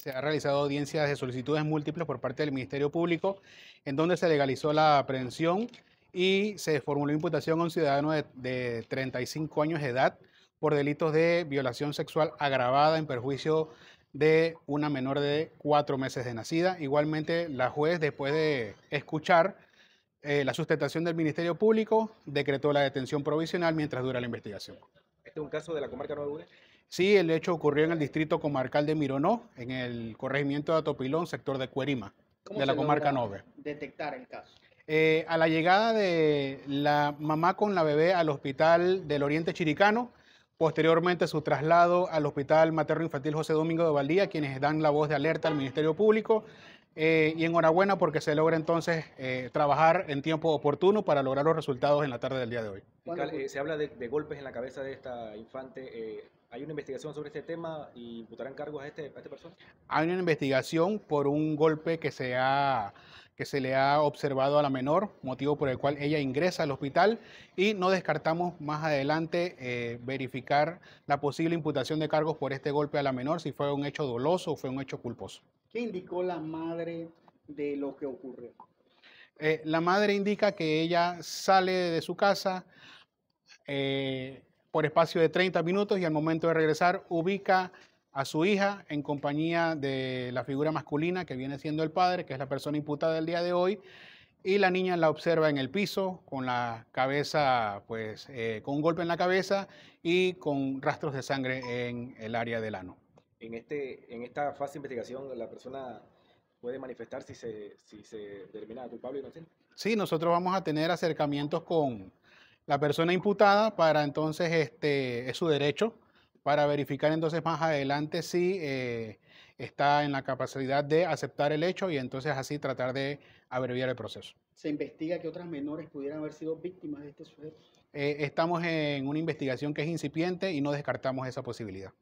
se ha realizado audiencias de solicitudes múltiples por parte del Ministerio Público, en donde se legalizó la aprehensión y se formuló imputación a un ciudadano de, 35 años de edad por delitos de violación sexual agravada en perjuicio de una menor de cuatro meses de nacida. Igualmente, la juez, después de escuchar eh, la sustentación del Ministerio Público, decretó la detención provisional mientras dura la investigación. Este es un caso de la comarca 9. Sí, el hecho ocurrió en el distrito comarcal de Mironó, en el corregimiento de Atopilón, sector de Cuerima, de la comarca 9. Detectar el caso. Eh, a la llegada de la mamá con la bebé al hospital del Oriente Chiricano, posteriormente su traslado al Hospital Materno Infantil José Domingo de Valdía, quienes dan la voz de alerta al Ministerio Público, eh, y enhorabuena porque se logra entonces eh, trabajar en tiempo oportuno para lograr los resultados en la tarde del día de hoy. Eh, se habla de, golpes en la cabeza de esta infante. ¿Hay una investigación sobre este tema y imputarán cargos a, este, a esta persona? Hay una investigación por un golpe que se ha que se le ha observado a la menor, motivo por el cual ella ingresa al hospital y no descartamos más adelante eh, verificar la posible imputación de cargos por este golpe a la menor, si fue un hecho doloso o fue un hecho culposo. ¿Qué indicó la madre de lo que ocurrió? Eh, la madre indica que ella sale de su casa eh, por espacio de 30 minutos y al momento de regresar ubica a su hija en compañía de la figura masculina que viene siendo el padre, que es la persona imputada del día de hoy, y la niña la observa en el piso con la cabeza, pues, eh, con un golpe en la cabeza y con rastros de sangre en el área del ano. En, este, en esta fase de investigación, la persona puede manifestar si se, si se determina culpable o Sí, nosotros vamos a tener acercamientos con la persona imputada para entonces, este, es su derecho para verificar entonces más adelante si eh, está en la capacidad de aceptar el hecho y entonces así tratar de abreviar el proceso. ¿Se investiga que otras menores pudieran haber sido víctimas de este sujeto? Eh, estamos en una investigación que es incipiente y no descartamos esa posibilidad.